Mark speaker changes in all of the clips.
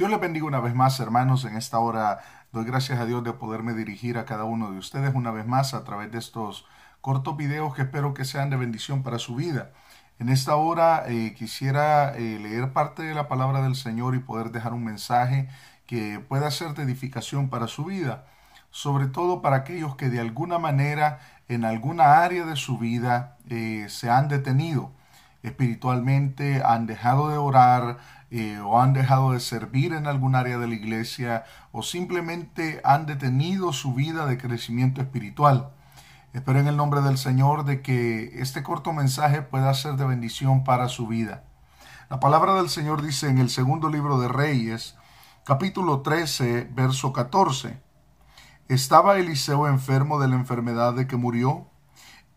Speaker 1: Dios les bendiga una vez más, hermanos, en esta hora. Doy gracias a Dios de poderme dirigir a cada uno de ustedes una vez más a través de estos cortos videos que espero que sean de bendición para su vida. En esta hora eh, quisiera eh, leer parte de la palabra del Señor y poder dejar un mensaje que pueda ser de edificación para su vida, sobre todo para aquellos que de alguna manera en alguna área de su vida eh, se han detenido espiritualmente, han dejado de orar, eh, o han dejado de servir en algún área de la iglesia o simplemente han detenido su vida de crecimiento espiritual. Espero en el nombre del Señor de que este corto mensaje pueda ser de bendición para su vida. La palabra del Señor dice en el segundo libro de Reyes, capítulo 13, verso 14. Estaba Eliseo enfermo de la enfermedad de que murió,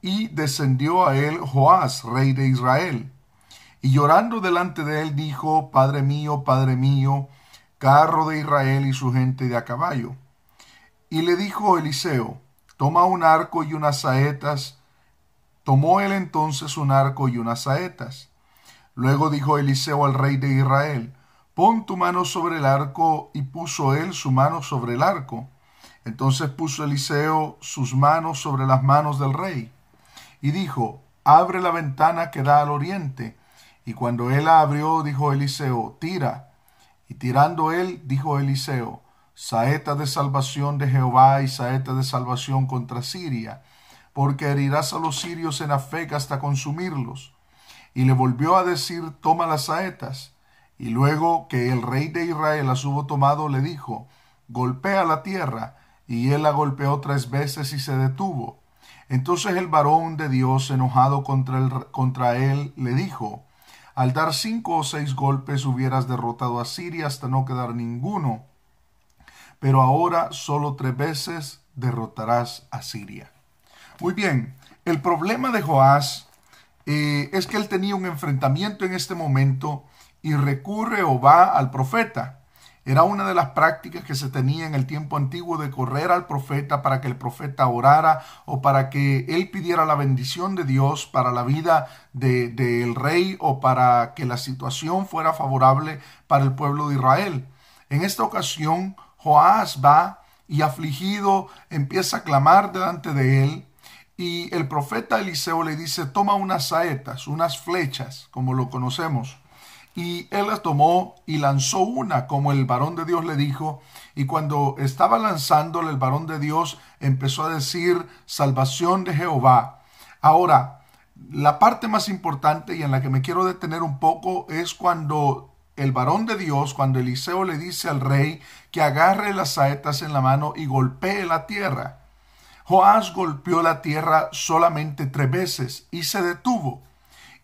Speaker 1: y descendió a él Joás, rey de Israel, y llorando delante de él dijo, Padre mío, Padre mío, carro de Israel y su gente de a caballo. Y le dijo Eliseo, toma un arco y unas saetas. Tomó él entonces un arco y unas saetas. Luego dijo Eliseo al rey de Israel, pon tu mano sobre el arco, y puso él su mano sobre el arco. Entonces puso Eliseo sus manos sobre las manos del rey, y dijo, abre la ventana que da al oriente, y cuando él la abrió, dijo Eliseo, tira. Y tirando él, dijo Eliseo, saeta de salvación de Jehová y saeta de salvación contra Siria, porque herirás a los sirios en afeca hasta consumirlos. Y le volvió a decir, toma las saetas. Y luego que el rey de Israel las hubo tomado, le dijo, golpea la tierra. Y él la golpeó tres veces y se detuvo. Entonces el varón de Dios, enojado contra, el, contra él, le dijo, al dar cinco o seis golpes hubieras derrotado a Siria hasta no quedar ninguno, pero ahora solo tres veces derrotarás a Siria. Muy bien, el problema de Joás eh, es que él tenía un enfrentamiento en este momento y recurre o va al profeta. Era una de las prácticas que se tenía en el tiempo antiguo de correr al profeta para que el profeta orara o para que él pidiera la bendición de Dios para la vida del de, rey o para que la situación fuera favorable para el pueblo de Israel. En esta ocasión, Joás va y afligido empieza a clamar delante de él y el profeta Eliseo le dice, toma unas saetas, unas flechas, como lo conocemos y él las tomó y lanzó una, como el varón de Dios le dijo. Y cuando estaba lanzándola, el varón de Dios empezó a decir, salvación de Jehová. Ahora, la parte más importante y en la que me quiero detener un poco es cuando el varón de Dios, cuando Eliseo le dice al rey que agarre las saetas en la mano y golpee la tierra. Joás golpeó la tierra solamente tres veces y se detuvo.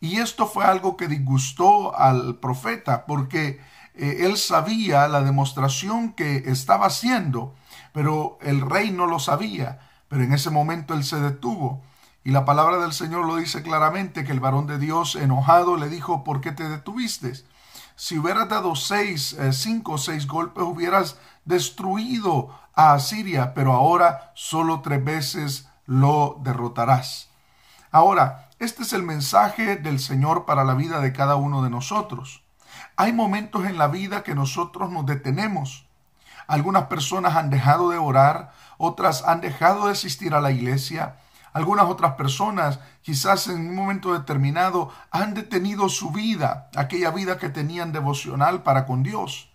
Speaker 1: Y esto fue algo que disgustó al profeta porque eh, él sabía la demostración que estaba haciendo, pero el rey no lo sabía. Pero en ese momento él se detuvo. Y la palabra del Señor lo dice claramente que el varón de Dios enojado le dijo, ¿por qué te detuviste? Si hubieras dado seis, eh, cinco o seis golpes, hubieras destruido a Asiria, pero ahora solo tres veces lo derrotarás. Ahora, este es el mensaje del Señor para la vida de cada uno de nosotros. Hay momentos en la vida que nosotros nos detenemos. Algunas personas han dejado de orar, otras han dejado de asistir a la iglesia, algunas otras personas quizás en un momento determinado han detenido su vida, aquella vida que tenían devocional para con Dios.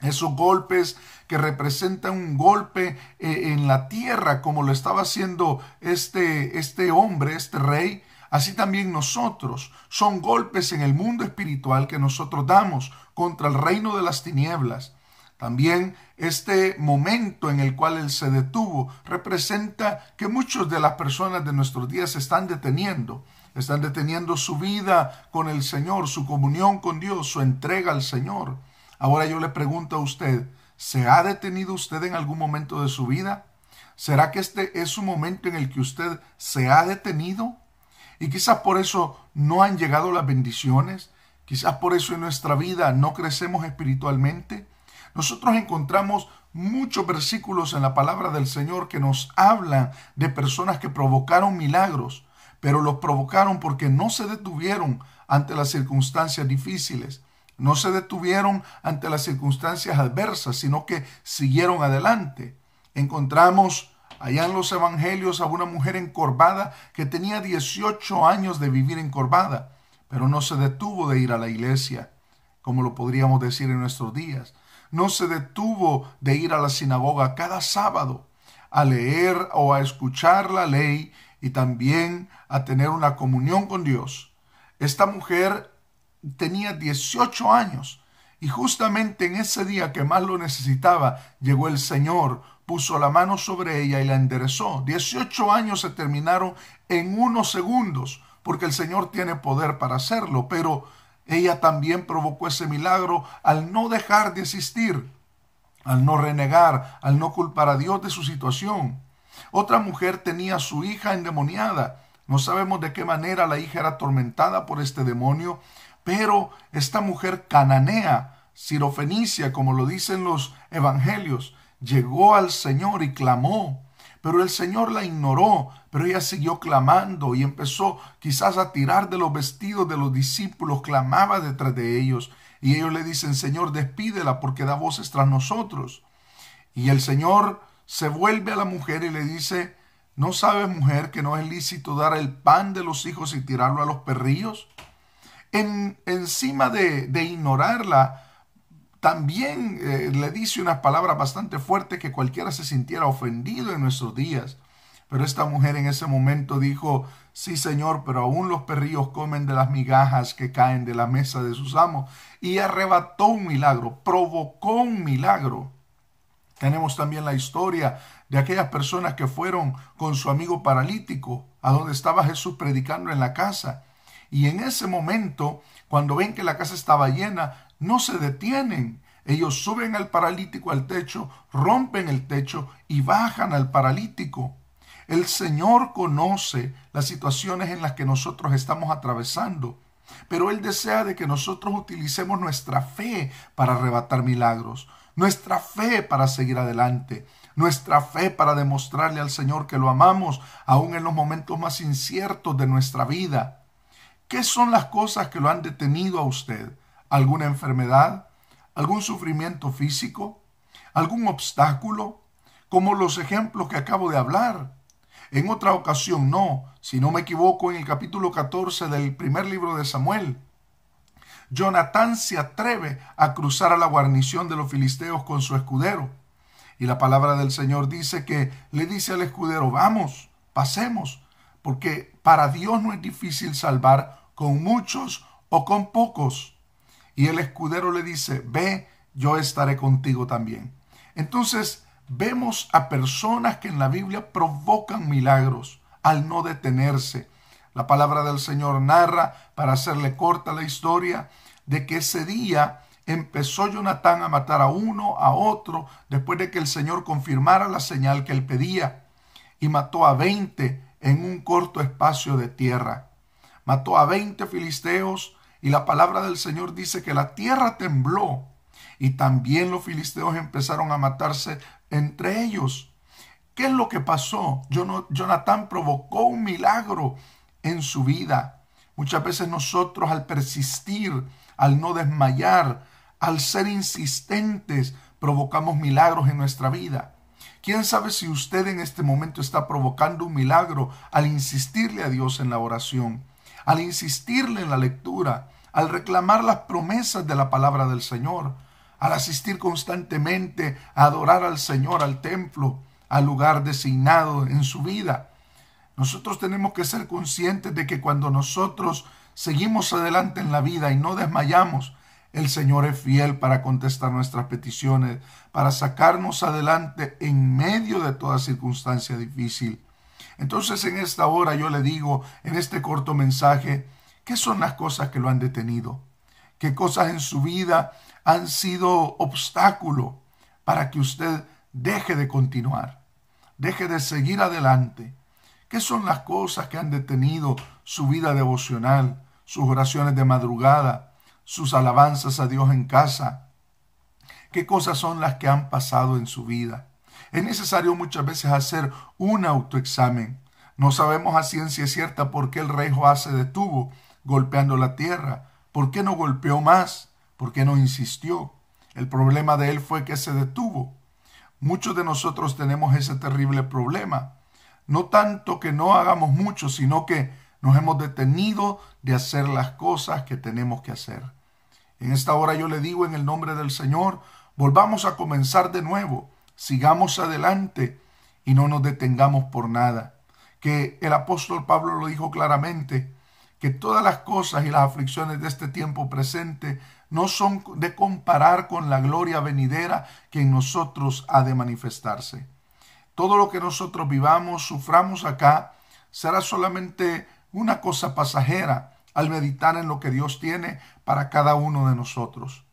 Speaker 1: Esos golpes que representan un golpe eh, en la tierra, como lo estaba haciendo este, este hombre, este rey, Así también nosotros son golpes en el mundo espiritual que nosotros damos contra el reino de las tinieblas. También este momento en el cual él se detuvo representa que muchas de las personas de nuestros días se están deteniendo, están deteniendo su vida con el Señor, su comunión con Dios, su entrega al Señor. Ahora yo le pregunto a usted, ¿se ha detenido usted en algún momento de su vida? ¿Será que este es un momento en el que usted se ha detenido? Y quizás por eso no han llegado las bendiciones, quizás por eso en nuestra vida no crecemos espiritualmente. Nosotros encontramos muchos versículos en la palabra del Señor que nos hablan de personas que provocaron milagros, pero los provocaron porque no se detuvieron ante las circunstancias difíciles, no se detuvieron ante las circunstancias adversas, sino que siguieron adelante. Encontramos Allá en los evangelios a una mujer encorvada que tenía 18 años de vivir encorvada, pero no se detuvo de ir a la iglesia, como lo podríamos decir en nuestros días. No se detuvo de ir a la sinagoga cada sábado a leer o a escuchar la ley y también a tener una comunión con Dios. Esta mujer tenía 18 años y justamente en ese día que más lo necesitaba llegó el Señor puso la mano sobre ella y la enderezó. Dieciocho años se terminaron en unos segundos, porque el Señor tiene poder para hacerlo, pero ella también provocó ese milagro al no dejar de existir, al no renegar, al no culpar a Dios de su situación. Otra mujer tenía a su hija endemoniada. No sabemos de qué manera la hija era atormentada por este demonio, pero esta mujer cananea, sirofenicia, como lo dicen los evangelios, llegó al Señor y clamó, pero el Señor la ignoró, pero ella siguió clamando y empezó quizás a tirar de los vestidos de los discípulos, clamaba detrás de ellos, y ellos le dicen, Señor, despídela porque da voces tras nosotros. Y el Señor se vuelve a la mujer y le dice, ¿no sabes, mujer, que no es lícito dar el pan de los hijos y tirarlo a los perrillos? En, encima de, de ignorarla, también eh, le dice unas palabras bastante fuertes que cualquiera se sintiera ofendido en nuestros días. Pero esta mujer en ese momento dijo, sí señor, pero aún los perrillos comen de las migajas que caen de la mesa de sus amos. Y arrebató un milagro, provocó un milagro. Tenemos también la historia de aquellas personas que fueron con su amigo paralítico a donde estaba Jesús predicando en la casa. Y en ese momento, cuando ven que la casa estaba llena, no se detienen. Ellos suben al paralítico al techo, rompen el techo y bajan al paralítico. El Señor conoce las situaciones en las que nosotros estamos atravesando, pero Él desea de que nosotros utilicemos nuestra fe para arrebatar milagros, nuestra fe para seguir adelante, nuestra fe para demostrarle al Señor que lo amamos aún en los momentos más inciertos de nuestra vida. ¿Qué son las cosas que lo han detenido a usted? alguna enfermedad, algún sufrimiento físico, algún obstáculo, como los ejemplos que acabo de hablar. En otra ocasión, no, si no me equivoco, en el capítulo 14 del primer libro de Samuel, Jonatán se atreve a cruzar a la guarnición de los filisteos con su escudero. Y la palabra del Señor dice que le dice al escudero, vamos, pasemos, porque para Dios no es difícil salvar con muchos o con pocos. Y el escudero le dice, ve, yo estaré contigo también. Entonces vemos a personas que en la Biblia provocan milagros al no detenerse. La palabra del Señor narra, para hacerle corta la historia, de que ese día empezó Jonatán a matar a uno, a otro, después de que el Señor confirmara la señal que él pedía, y mató a veinte en un corto espacio de tierra. Mató a veinte filisteos, y la palabra del Señor dice que la tierra tembló y también los filisteos empezaron a matarse entre ellos. ¿Qué es lo que pasó? Jonathan provocó un milagro en su vida. Muchas veces nosotros al persistir, al no desmayar, al ser insistentes, provocamos milagros en nuestra vida. ¿Quién sabe si usted en este momento está provocando un milagro al insistirle a Dios en la oración? al insistirle en la lectura, al reclamar las promesas de la palabra del Señor, al asistir constantemente a adorar al Señor, al templo, al lugar designado en su vida. Nosotros tenemos que ser conscientes de que cuando nosotros seguimos adelante en la vida y no desmayamos, el Señor es fiel para contestar nuestras peticiones, para sacarnos adelante en medio de toda circunstancia difícil. Entonces en esta hora yo le digo, en este corto mensaje, ¿qué son las cosas que lo han detenido? ¿Qué cosas en su vida han sido obstáculo para que usted deje de continuar, deje de seguir adelante? ¿Qué son las cosas que han detenido su vida devocional, sus oraciones de madrugada, sus alabanzas a Dios en casa? ¿Qué cosas son las que han pasado en su vida? Es necesario muchas veces hacer un autoexamen. No sabemos a ciencia cierta por qué el rey Joás se detuvo golpeando la tierra, por qué no golpeó más, por qué no insistió. El problema de él fue que se detuvo. Muchos de nosotros tenemos ese terrible problema. No tanto que no hagamos mucho, sino que nos hemos detenido de hacer las cosas que tenemos que hacer. En esta hora yo le digo en el nombre del Señor, volvamos a comenzar de nuevo sigamos adelante y no nos detengamos por nada. Que el apóstol Pablo lo dijo claramente, que todas las cosas y las aflicciones de este tiempo presente no son de comparar con la gloria venidera que en nosotros ha de manifestarse. Todo lo que nosotros vivamos, suframos acá, será solamente una cosa pasajera al meditar en lo que Dios tiene para cada uno de nosotros.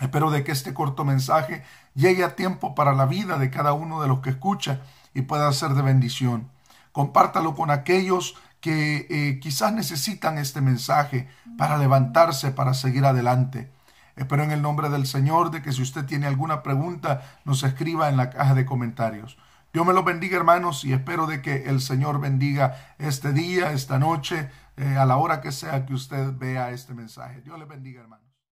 Speaker 1: Espero de que este corto mensaje llegue a tiempo para la vida de cada uno de los que escucha y pueda ser de bendición. Compártalo con aquellos que eh, quizás necesitan este mensaje para levantarse, para seguir adelante. Espero en el nombre del Señor de que si usted tiene alguna pregunta nos escriba en la caja de comentarios. Dios me los bendiga hermanos y espero de que el Señor bendiga este día, esta noche, eh, a la hora que sea que usted vea este mensaje. Dios le bendiga hermano.